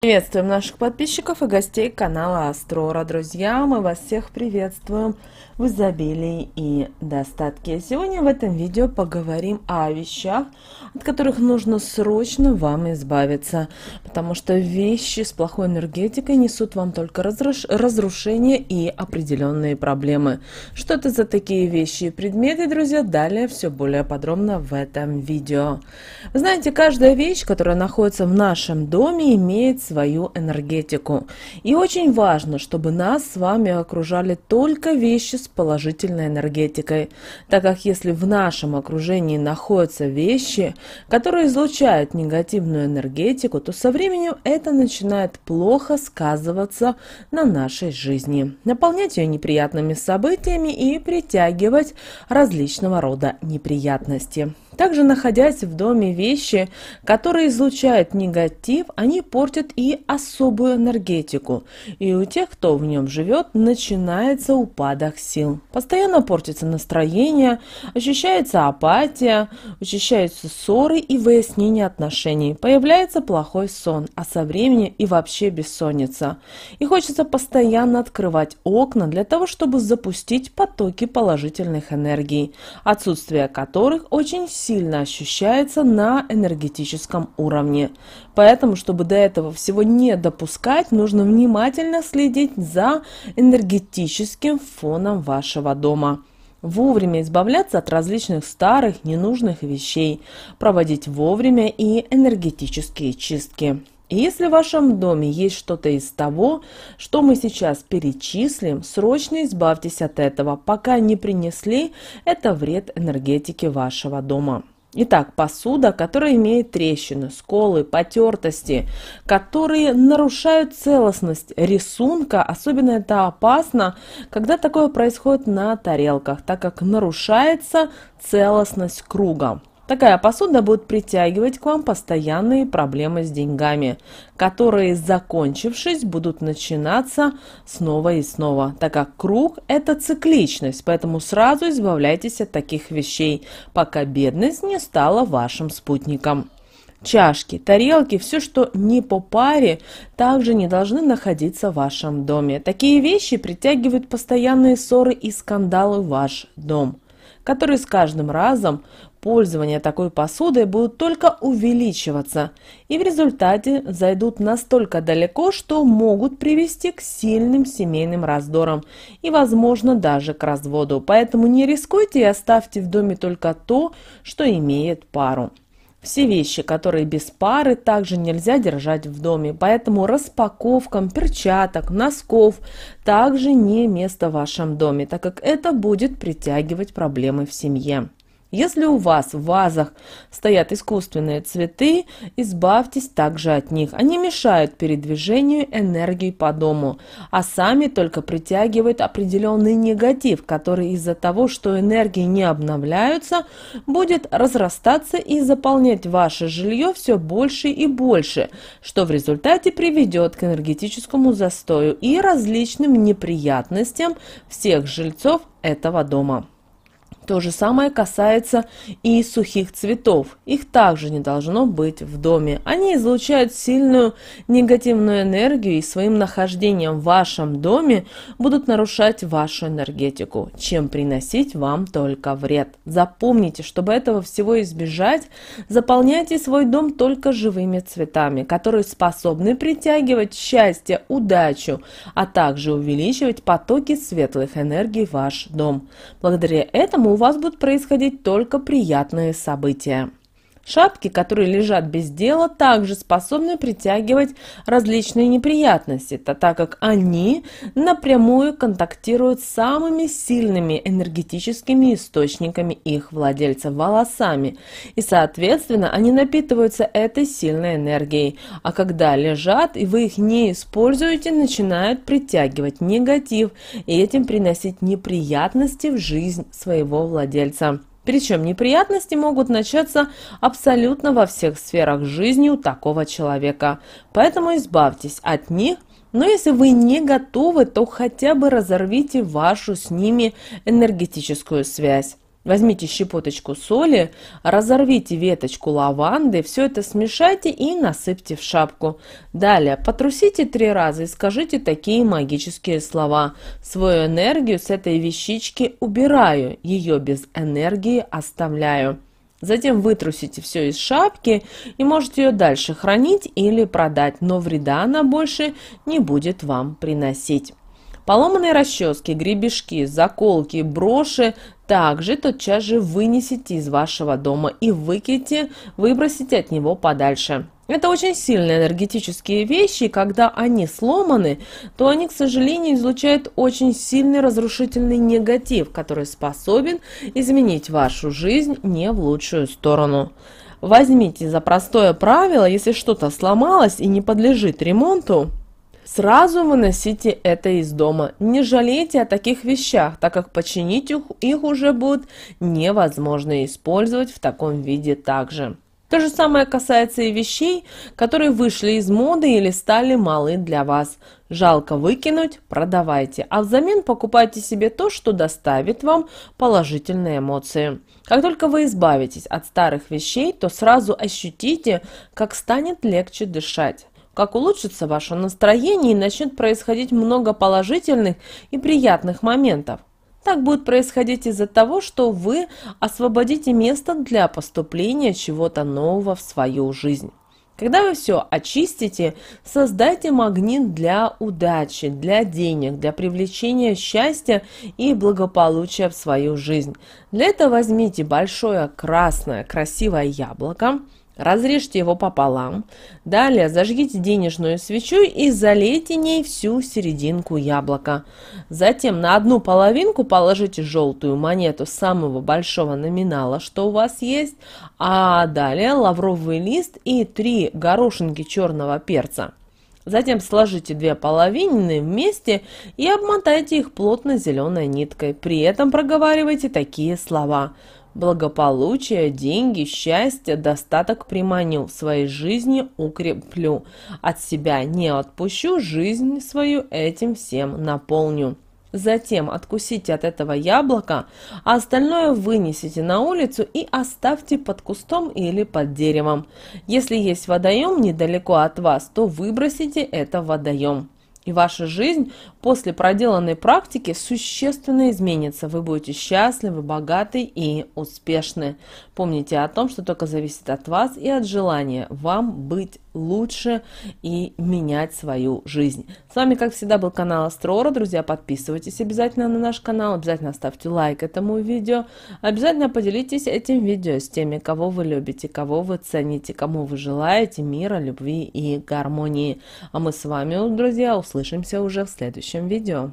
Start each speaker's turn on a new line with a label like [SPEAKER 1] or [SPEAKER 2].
[SPEAKER 1] Приветствуем наших подписчиков и гостей канала Астрора. Друзья, мы вас всех приветствуем в изобилии и достатке. Сегодня в этом видео поговорим о вещах, от которых нужно срочно вам избавиться, потому что вещи с плохой энергетикой несут вам только разруш... разрушение и определенные проблемы. Что это за такие вещи и предметы, друзья, далее все более подробно в этом видео. Вы знаете, каждая вещь, которая находится в нашем доме, имеет свою энергетику. И очень важно, чтобы нас с вами окружали только вещи с положительной энергетикой, так как если в нашем окружении находятся вещи, которые излучают негативную энергетику, то со временем это начинает плохо сказываться на нашей жизни, наполнять ее неприятными событиями и притягивать различного рода неприятности. Также, находясь в доме вещи, которые излучают негатив, они портят и особую энергетику. И у тех, кто в нем живет, начинается упадок сил. Постоянно портится настроение, ощущается апатия, ощущаются ссоры и выяснение отношений. Появляется плохой сон, а со временем и вообще бессонница. И хочется постоянно открывать окна для того, чтобы запустить потоки положительных энергий, отсутствие которых очень сильно сильно ощущается на энергетическом уровне. Поэтому, чтобы до этого всего не допускать, нужно внимательно следить за энергетическим фоном вашего дома вовремя избавляться от различных старых ненужных вещей, проводить вовремя и энергетические чистки если в вашем доме есть что-то из того, что мы сейчас перечислим, срочно избавьтесь от этого, пока не принесли это вред энергетике вашего дома. Итак, посуда, которая имеет трещины, сколы, потертости, которые нарушают целостность рисунка. Особенно это опасно, когда такое происходит на тарелках, так как нарушается целостность круга. Такая посуда будет притягивать к вам постоянные проблемы с деньгами, которые, закончившись, будут начинаться снова и снова, так как круг – это цикличность, поэтому сразу избавляйтесь от таких вещей, пока бедность не стала вашим спутником. Чашки, тарелки, все, что не по паре, также не должны находиться в вашем доме. Такие вещи притягивают постоянные ссоры и скандалы в ваш дом которые с каждым разом пользования такой посудой будут только увеличиваться и в результате зайдут настолько далеко, что могут привести к сильным семейным раздорам и, возможно, даже к разводу. Поэтому не рискуйте и оставьте в доме только то, что имеет пару. Все вещи, которые без пары, также нельзя держать в доме, поэтому распаковкам перчаток, носков также не место в вашем доме, так как это будет притягивать проблемы в семье. Если у вас в вазах стоят искусственные цветы, избавьтесь также от них. Они мешают передвижению энергии по дому, а сами только притягивают определенный негатив, который из-за того, что энергии не обновляются, будет разрастаться и заполнять ваше жилье все больше и больше, что в результате приведет к энергетическому застою и различным неприятностям всех жильцов этого дома. То же самое касается и сухих цветов. Их также не должно быть в доме. Они излучают сильную негативную энергию и своим нахождением в вашем доме будут нарушать вашу энергетику, чем приносить вам только вред. Запомните, чтобы этого всего избежать, заполняйте свой дом только живыми цветами, которые способны притягивать счастье, удачу, а также увеличивать потоки светлых энергий в ваш дом. Благодаря этому у вас будут происходить только приятные события. Шапки, которые лежат без дела, также способны притягивать различные неприятности, то так как они напрямую контактируют с самыми сильными энергетическими источниками их владельца волосами, и, соответственно, они напитываются этой сильной энергией, а когда лежат и вы их не используете, начинают притягивать негатив и этим приносить неприятности в жизнь своего владельца. Причем неприятности могут начаться абсолютно во всех сферах жизни у такого человека. Поэтому избавьтесь от них, но если вы не готовы, то хотя бы разорвите вашу с ними энергетическую связь. Возьмите щепоточку соли, разорвите веточку лаванды, все это смешайте и насыпьте в шапку. Далее потрусите три раза и скажите такие магические слова. Свою энергию с этой вещички убираю, ее без энергии оставляю. Затем вытрусите все из шапки и можете ее дальше хранить или продать, но вреда она больше не будет вам приносить. Поломанные расчески, гребешки, заколки, броши также тотчас же вынесите из вашего дома и выкиньте, выбросите от него подальше. Это очень сильные энергетические вещи, и когда они сломаны, то они, к сожалению, излучают очень сильный разрушительный негатив, который способен изменить вашу жизнь не в лучшую сторону. Возьмите за простое правило, если что-то сломалось и не подлежит ремонту, Сразу выносите это из дома. Не жалейте о таких вещах, так как починить их, уже будет невозможно использовать в таком виде также. То же самое касается и вещей, которые вышли из моды или стали малы для вас. Жалко выкинуть, продавайте, а взамен покупайте себе то, что доставит вам положительные эмоции. Как только вы избавитесь от старых вещей, то сразу ощутите, как станет легче дышать как улучшится ваше настроение и начнет происходить много положительных и приятных моментов. Так будет происходить из-за того, что вы освободите место для поступления чего-то нового в свою жизнь. Когда вы все очистите, создайте магнит для удачи, для денег, для привлечения счастья и благополучия в свою жизнь. Для этого возьмите большое красное красивое яблоко, Разрежьте его пополам. Далее зажгите денежную свечу и залейте ней всю серединку яблока. Затем на одну половинку положите желтую монету самого большого номинала, что у вас есть, а далее лавровый лист и три горошинки черного перца. Затем сложите две половинины вместе и обмотайте их плотно зеленой ниткой. При этом проговаривайте такие слова. Благополучие, деньги, счастье, достаток приманю в своей жизни укреплю. От себя не отпущу, жизнь свою этим всем наполню. Затем откусите от этого яблока, а остальное вынесите на улицу и оставьте под кустом или под деревом. Если есть водоем недалеко от вас, то выбросите это в водоем. И ваша жизнь после проделанной практики существенно изменится. Вы будете счастливы, богаты и успешны. Помните о том, что только зависит от вас и от желания вам быть лучше и менять свою жизнь. С вами, как всегда, был канал Астрора. Друзья, подписывайтесь обязательно на наш канал, обязательно ставьте лайк этому видео, обязательно поделитесь этим видео с теми, кого вы любите, кого вы цените, кому вы желаете мира, любви и гармонии. А мы с вами, друзья, услышимся уже в следующем видео.